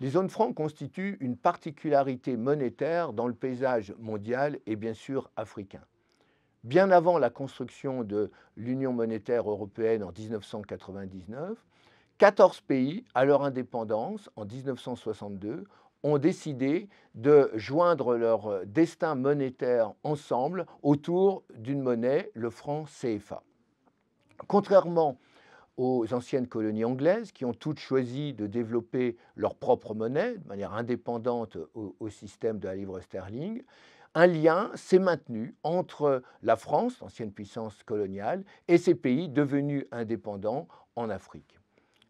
Les zones francs constituent une particularité monétaire dans le paysage mondial et bien sûr africain. Bien avant la construction de l'Union monétaire européenne en 1999, 14 pays, à leur indépendance en 1962, ont décidé de joindre leur destin monétaire ensemble autour d'une monnaie, le franc CFA. Contrairement aux anciennes colonies anglaises qui ont toutes choisi de développer leur propre monnaie de manière indépendante au, système de la livre sterling, un lien s'est maintenu entre la France, ancienne puissance coloniale, et ces pays devenus indépendants en Afrique.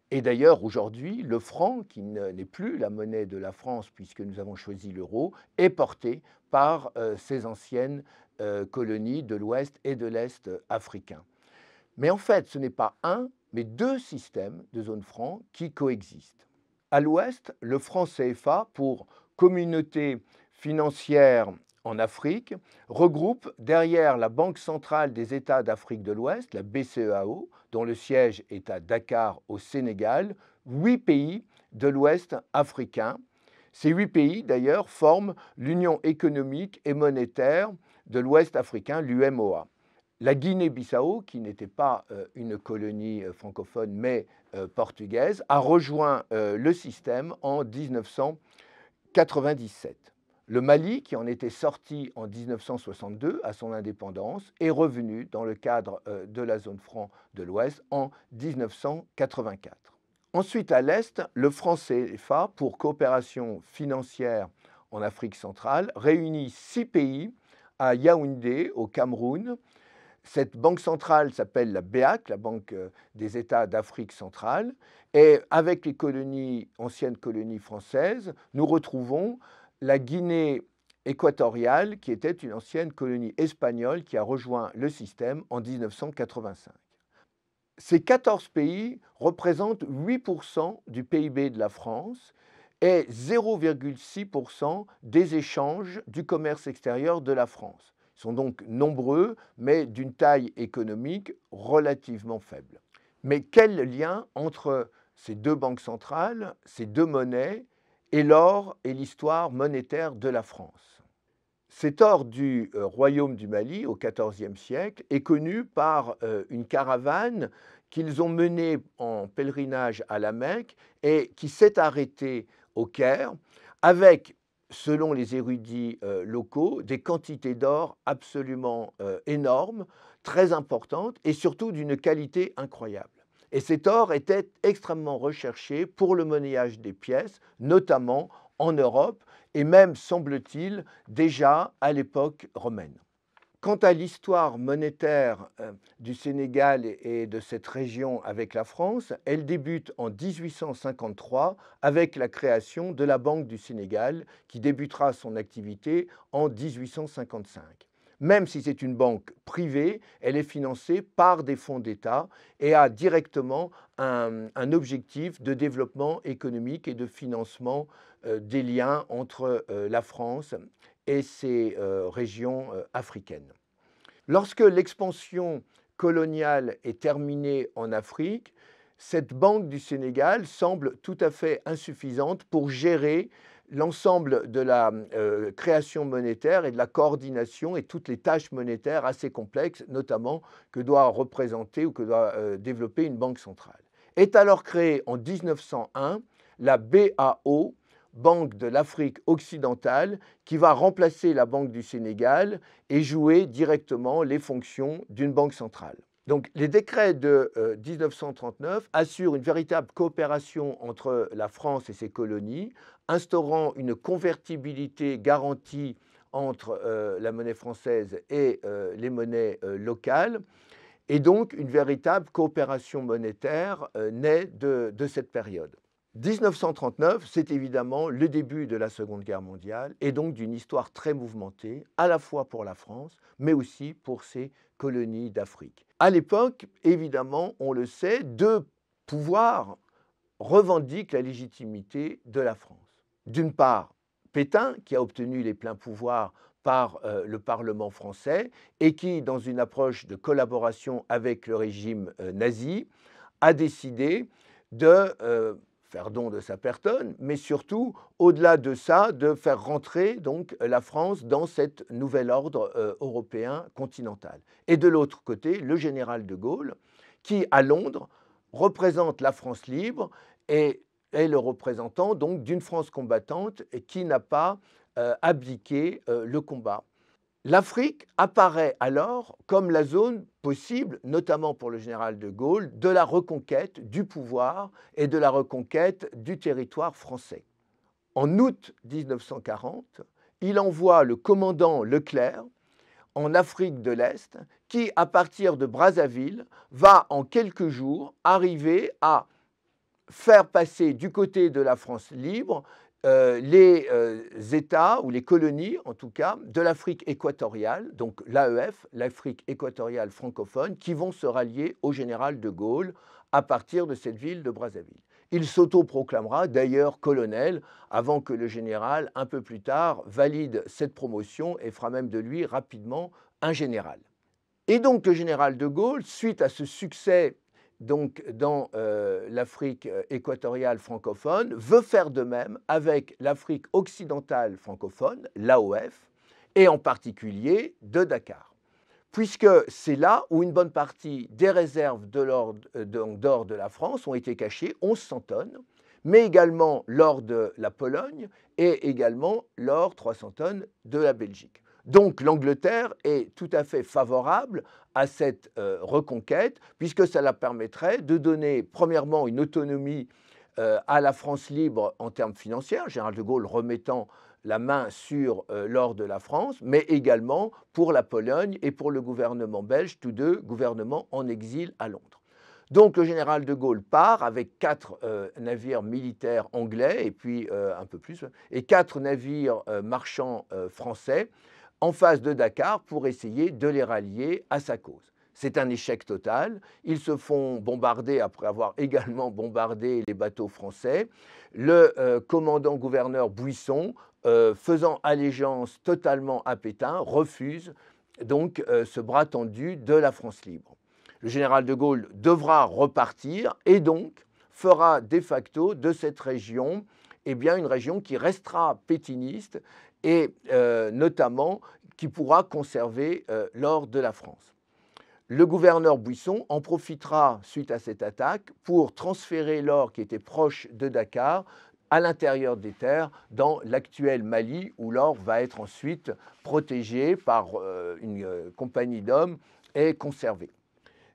Et d'ailleurs, aujourd'hui, le franc, qui n'est plus la monnaie de la France puisque nous avons choisi l'euro, est porté par euh, ces anciennes euh, colonies de l'Ouest et de l'Est africains. Mais en fait, ce n'est pas un, mais deux systèmes de zones francs qui coexistent. À l'ouest, le franc CFA pour communauté financière en Afrique regroupe derrière la Banque centrale des États d'Afrique de l'Ouest, la BCEAO, dont le siège est à Dakar au Sénégal, huit pays de l'Ouest africain. Ces huit pays, d'ailleurs, forment l'Union économique et monétaire de l'Ouest africain, l'UMOA la Guinée-Bissau, qui n'était pas euh, une colonie euh, francophone mais euh, portugaise, a rejoint le système en 1997. Le Mali, qui en était sorti en 1962 à son indépendance, est revenu dans le cadre de la zone franc de l'Ouest en 1984. Ensuite, à l'Est, le franc CFA pour coopération financière en Afrique centrale réunit six pays à Yaoundé, au Cameroun, cette banque centrale s'appelle la BEAC, la Banque euh, des États d'Afrique centrale, et avec les colonies, anciennes colonies françaises, nous retrouvons la Guinée équatoriale, qui était une ancienne colonie espagnole qui a rejoint le système en 1985. Ces 14 pays représentent 8% du PIB de la France et 0,6% des échanges du commerce extérieur de la France sont donc nombreux, mais d'une taille économique relativement faible. Mais quel lien entre ces deux banques centrales, ces deux monnaies, et l'or et l'histoire monétaire de la France Cet or du euh, royaume du Mali au XIVe siècle est connu par euh, une caravane qu'ils ont menée en pèlerinage à la Mecque et qui s'est arrêtée au Caire avec selon les érudits euh, locaux, des quantités d'or absolument euh, énormes, très importantes et surtout d'une qualité incroyable. Et cet or était extrêmement recherché pour le monnayage des pièces, notamment en Europe et même, semble-t-il, déjà à l'époque romaine. Quant à l'histoire monétaire euh, du Sénégal et de cette région avec la France, elle débute en 1853 avec la création de la Banque du Sénégal qui débutera son activité en 1855. Même si c'est une banque privée, elle est financée par des fonds d'État et a directement un, objectif de développement économique et de financement euh, des liens entre euh, la France et ses euh, régions euh, africaines. Lorsque l'expansion coloniale est terminée en Afrique, cette banque du Sénégal semble tout à fait insuffisante pour gérer l'ensemble de la euh, création monétaire et de la coordination et toutes les tâches monétaires assez complexes, notamment que doit représenter ou que doit développer une banque centrale. Est alors créée en 1901 la BAO, Banque de l'Afrique occidentale qui va remplacer la Banque du Sénégal et jouer directement les fonctions d'une banque centrale. Donc les décrets de 1939 euh, assurent une véritable coopération entre la France et ses colonies, instaurant une convertibilité garantie entre euh, la monnaie française et euh, les monnaies locales, et donc une véritable coopération monétaire naît de cette période. 1939, c'est évidemment le début de la Seconde Guerre mondiale et donc d'une histoire très mouvementée, à la fois pour la France, mais aussi pour ses colonies d'Afrique. À l'époque, évidemment, on le sait, deux pouvoirs revendiquent la légitimité de la France. D'une part, Pétain, qui a obtenu les pleins pouvoirs par euh, le Parlement français et qui, dans une approche de collaboration avec le régime euh, nazi, a décidé de euh, faire don de sa personne, mais surtout, au-delà de ça, de faire rentrer donc la France dans cet nouvel ordre euh, européen continental. Et de l'autre côté, le général de Gaulle, qui à Londres représente la France libre et est le représentant donc d'une France combattante qui n'a pas euh, abdiqué euh, le combat. L'Afrique apparaît alors comme la zone possible, notamment pour le général de Gaulle, de la reconquête du pouvoir et de la reconquête du territoire français. En août 1940, il envoie le commandant Leclerc en Afrique de l'Est, qui, à partir de Brazzaville, va en quelques jours arriver à faire passer du côté de la France libre euh, les euh, États ou les colonies, en tout cas, de l'Afrique équatoriale, donc l'AEF, l'Afrique équatoriale francophone, qui vont se rallier au général de Gaulle à partir de cette ville de Brazzaville. Il s'autoproclamera d'ailleurs colonel avant que le général, un peu plus tard, valide cette promotion et fera même de lui rapidement un général. Et donc le général de Gaulle, suite à ce succès donc dans euh, l'Afrique euh, équatoriale francophone, veut faire de même avec l'Afrique occidentale francophone, l'AOF, et en particulier de Dakar. Puisque c'est là où une bonne partie des réserves euh, d'or de, de, la France ont été cachées, 1100 tonnes, mais également l'or de la Pologne et également l'or 300 tonnes de la Belgique. Donc l'Angleterre est tout à fait favorable à cette euh, reconquête, puisque ça la permettrait de donner, premièrement, une autonomie euh, à la France libre en termes financiers, Général de Gaulle remettant la main sur euh, l'or de la France, mais également pour la Pologne et pour le gouvernement belge, tous deux gouvernements en exil à Londres. Donc le général de Gaulle part avec quatre navires militaires anglais et puis un peu plus, et quatre navires marchands français en face de Dakar pour essayer de les rallier à sa cause. C'est un échec total. Ils se font bombarder après avoir également bombardé les bateaux français. Le euh, commandant-gouverneur Buisson, euh, faisant allégeance totalement à Pétain, refuse donc euh, ce bras tendu de la France libre. Le général de Gaulle devra repartir et donc fera de facto de cette région eh bien, une région qui restera pétiniste et euh, notamment qui pourra conserver euh, l'or de la France. Le gouverneur Buisson en profitera suite à cette attaque pour transférer l'or qui était proche de Dakar à l'intérieur des terres dans l'actuel Mali où l'or va être ensuite protégé par euh, une compagnie d'hommes et conservé.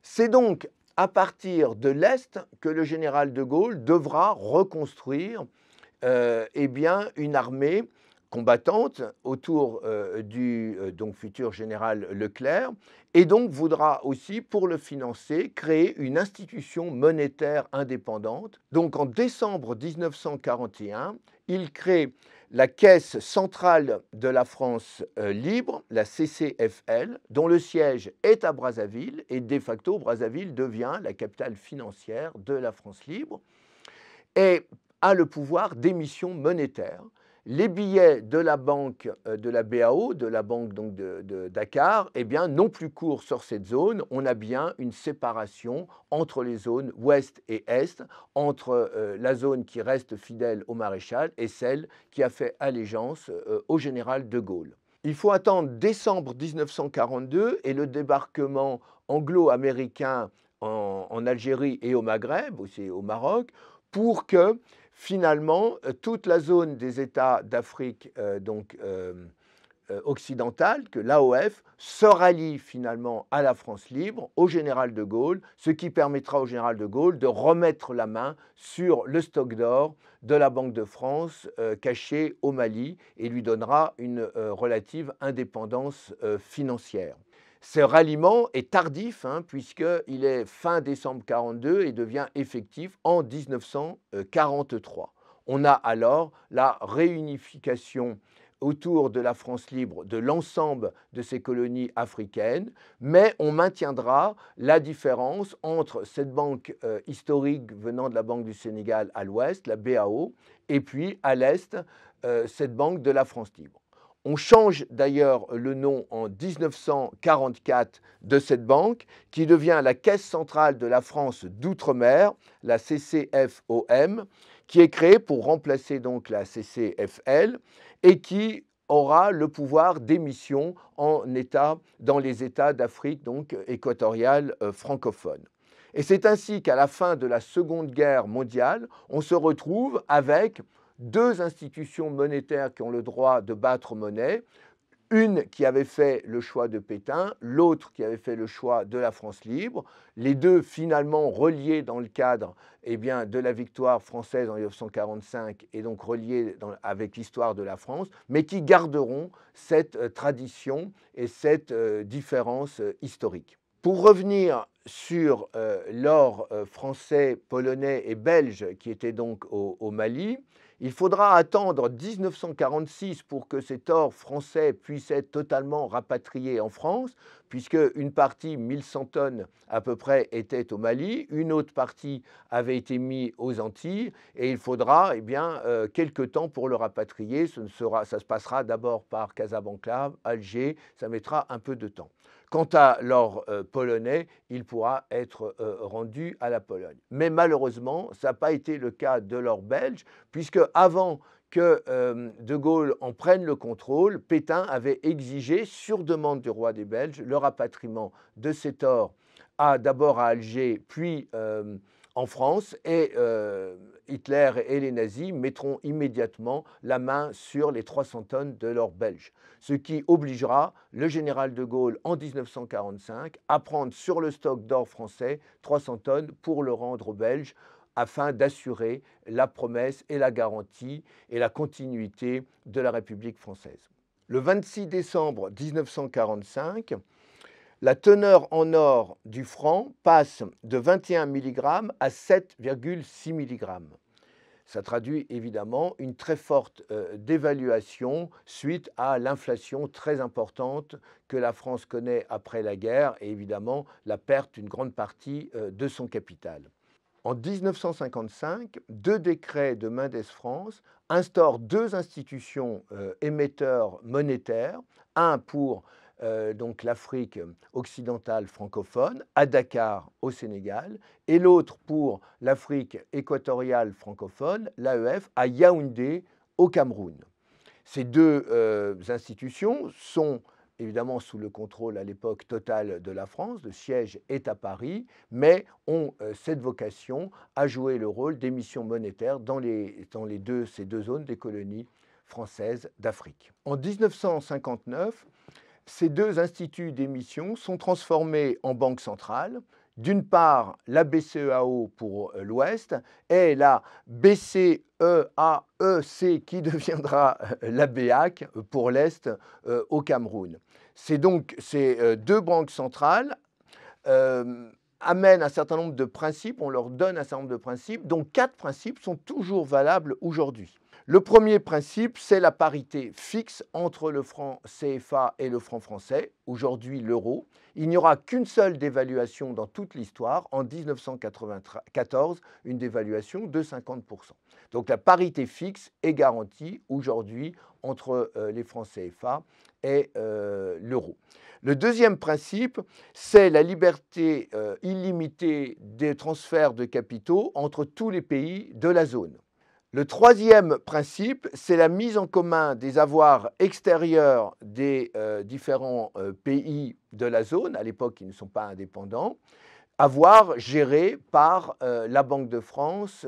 C'est donc à partir de l'Est que le général de Gaulle devra reconstruire eh bien, une armée combattante autour euh, du euh, futur général Leclerc et donc voudra aussi pour le financer créer une institution monétaire indépendante. Donc en décembre 1941, il crée la Caisse centrale de la France euh, libre, la CCFL, dont le siège est à Brazzaville et de facto Brazzaville devient la capitale financière de la France libre et a le pouvoir d'émission monétaire les billets de la banque euh, de la BAO, de la banque donc de, Dakar, eh bien, non plus courts sur cette zone. On a bien une séparation entre les zones ouest et est, entre euh, la zone qui reste fidèle au maréchal et celle qui a fait allégeance euh, au général de Gaulle. Il faut attendre décembre 1942 et le débarquement anglo-américain en, en, Algérie et au Maghreb, aussi au Maroc, pour que finalement, euh, toute la zone des États d'Afrique euh, donc euh, occidentale, que l'AOF, se rallie finalement à la France libre, au général de Gaulle, ce qui permettra au général de Gaulle de remettre la main sur le stock d'or de la Banque de France caché au Mali et lui donnera une relative indépendance financière. Ce ralliement est tardif, hein, puisqu'il est fin décembre 1942 et devient effectif en 1943. On a alors la réunification autour de la France libre de l'ensemble de ces colonies africaines, mais on maintiendra la différence entre cette banque euh, historique venant de la Banque du Sénégal à l'ouest, la BAO, et puis à l'est, euh, cette banque de la France libre. On change d'ailleurs le nom en 1944 de cette banque, qui devient la Caisse centrale de la France d'outre-mer, la CCFOM, qui est créée pour remplacer donc la CCFL et qui aura le pouvoir d'émission en état, dans les États d'Afrique donc équatoriale euh, francophone. Et c'est ainsi qu'à la fin de la Seconde Guerre mondiale, on se retrouve avec deux institutions monétaires qui ont le droit de battre monnaie, une qui avait fait le choix de Pétain, l'autre qui avait fait le choix de la France libre, les deux finalement reliés dans le cadre eh bien, de la victoire française en 1945 et donc reliés avec l'histoire de la France, mais qui garderont cette euh, tradition et cette euh, différence euh, historique. Pour revenir sur l'or français, polonais et belge qui était donc au Mali, il faudra attendre 1946 pour que cet or français puisse être totalement rapatrié en France, puisque une partie, 1100 tonnes à peu près, était au Mali, une autre partie avait été mise aux Antilles, et il faudra eh bien, euh, quelques temps pour le rapatrier. ça se passera d'abord par Casablanca, Alger, ça mettra un peu de temps. Quant à l'or euh, polonais, il pourra être euh, rendu à la Pologne. Mais malheureusement, ça n'a pas été le cas de l'or belge, puisque avant que euh, De Gaulle en prenne le contrôle, Pétain avait exigé, sur demande du roi des Belges, le rapatriement de cet or d'abord à Alger, puis en France. Et Hitler et les nazis mettront immédiatement la main sur les 300 tonnes de l'or belge, ce qui obligera le général de Gaulle en 1945 à prendre sur le stock d'or français 300 tonnes pour le rendre aux Belges afin d'assurer la promesse et la garantie et la continuité de la République française. Le 26 décembre 1945, la teneur en or du franc passe de 21 mg à 7,6 mg. Ça traduit évidemment une très forte euh, dévaluation suite à l'inflation très importante que la France connaît après la guerre et évidemment la perte d'une grande partie euh, de son capital. En 1955, deux décrets de Mendès France instaurent deux institutions euh, émetteurs monétaires, un pour euh, donc l'Afrique occidentale francophone, à Dakar au Sénégal, et l'autre pour l'Afrique équatoriale francophone, l'AEF, à Yaoundé au Cameroun. Ces deux euh, institutions sont évidemment sous le contrôle à l'époque totale de la France, le siège est à Paris, mais ont euh, cette vocation à jouer le rôle des missions monétaires dans, les, dans les deux, ces deux zones des colonies françaises d'Afrique. En 1959, ces deux instituts d'émission sont transformés en banque centrale. D'une part, la BCEAO pour euh, l'Ouest et la BCEAEC e e qui deviendra euh, la BEAC pour l'Est euh, au Cameroun. C'est donc ces deux banques centrales amènent un certain nombre de principes, on leur donne un certain nombre de principes, dont quatre principes sont toujours valables aujourd'hui. Le premier principe, c'est la parité fixe entre le franc CFA et le franc français, aujourd'hui l'euro. Il n'y aura qu'une seule dévaluation dans toute l'histoire, en 1994, une dévaluation de 50%. Donc la parité fixe est garantie aujourd'hui entre euh, les francs CFA et euh, l'euro. Le deuxième principe, c'est la liberté euh, illimitée des transferts de capitaux entre tous les pays de la zone. Le troisième principe, c'est la mise en commun des avoirs extérieurs des euh, différents euh, pays de la zone, à l'époque ils ne sont pas indépendants, avoirs gérés par euh, la Banque de France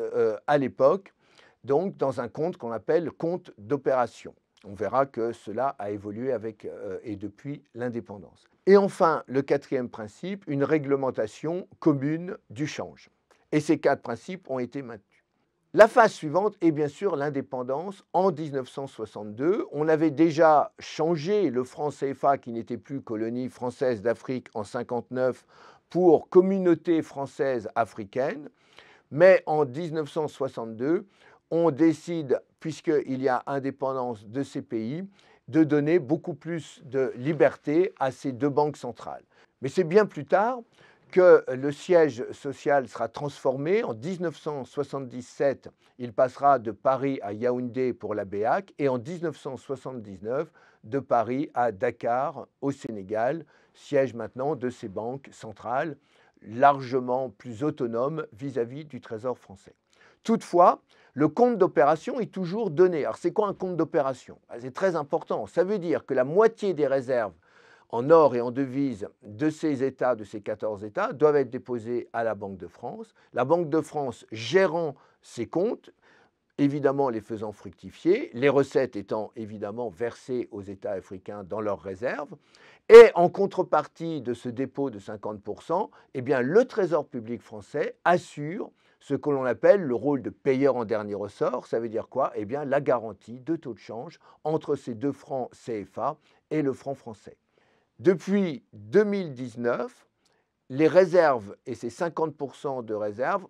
à l'époque, donc dans un compte qu'on appelle compte d'opération. On verra que cela a évolué avec et depuis l'indépendance. Et enfin, le quatrième principe, une réglementation commune du change. Et ces quatre principes ont été maintenus. La phase suivante est bien sûr l'indépendance en 1962. On avait déjà changé le franc CFA qui n'était plus colonie française d'Afrique en 59 pour communauté française africaine. Mais en 1962, on décide, puisqu'il y a indépendance de ces pays, de donner beaucoup plus de liberté à ces deux banques centrales. Mais c'est bien plus tard que le siège social sera transformé. En 1977, il passera de Paris à Yaoundé pour la BEAC et en 1979, de Paris à Dakar au Sénégal, siège maintenant de ces banques centrales largement plus autonomes vis-à-vis du Trésor français. Toutefois, le compte d'opération est toujours donné. Alors c'est quoi un compte d'opération ah, C'est très important. Ça veut dire que la moitié des réserves en or et en devise, de ces États, de ces 14 États, doivent être déposés à la Banque de France. La Banque de France gérant ces comptes, évidemment les faisant fructifier, les recettes étant évidemment versées aux États africains dans leurs réserves. Et en contrepartie de ce dépôt de 50%, eh bien, le Trésor public français assure ce que l'on appelle le rôle de payeur en dernier ressort. Ça veut dire quoi Eh bien, la garantie de taux de change entre ces deux francs CFA et le franc français. Depuis 2019, les réserves et ces 50% de réserves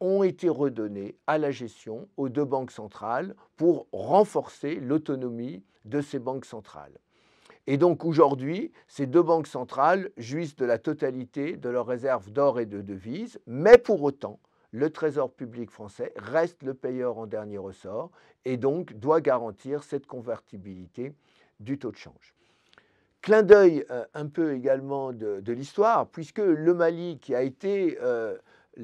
ont été redonnées à la gestion, aux deux banques centrales, pour renforcer l'autonomie de ces banques centrales. Et donc aujourd'hui, ces deux banques centrales jouissent de la totalité de leurs réserves d'or et de devises, mais pour autant, le Trésor public français reste le payeur en dernier ressort et donc doit garantir cette convertibilité du taux de change. Clin d'œil euh, un peu également de, l'histoire, puisque le Mali, qui a été euh,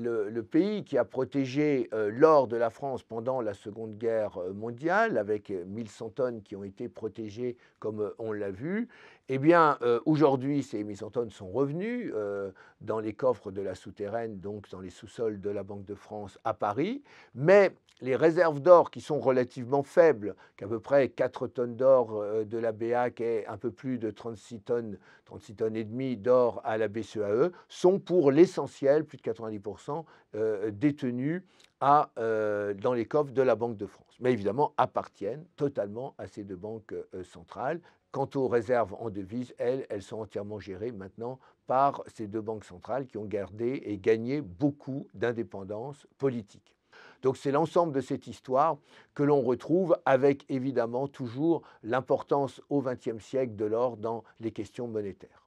le, pays qui a protégé euh, l'or de la France pendant la Seconde Guerre euh, mondiale, avec 1100 euh, tonnes qui ont été protégées, comme on l'a vu, eh bien, aujourd'hui, ces 1100 tonnes sont revenues dans les coffres de la souterraine, donc dans les sous-sols de la Banque de France à Paris. Mais les réserves d'or, qui sont relativement faibles, qu'à peu près 4 tonnes d'or de la qui est un peu plus de 36 tonnes 36 tonnes et demie d'or à la BCEAE, sont pour l'essentiel, plus de 90%, détenues euh, détenus euh, dans les coffres de la Banque de France. Mais évidemment, appartiennent totalement à ces deux banques euh, centrales. Quant aux réserves en devises, elles, elles sont entièrement gérées maintenant par ces deux banques centrales qui ont gardé et gagné beaucoup d'indépendance politique. Donc c'est l'ensemble de cette histoire que l'on retrouve avec évidemment toujours l'importance au XXe siècle de l'or dans les questions monétaires.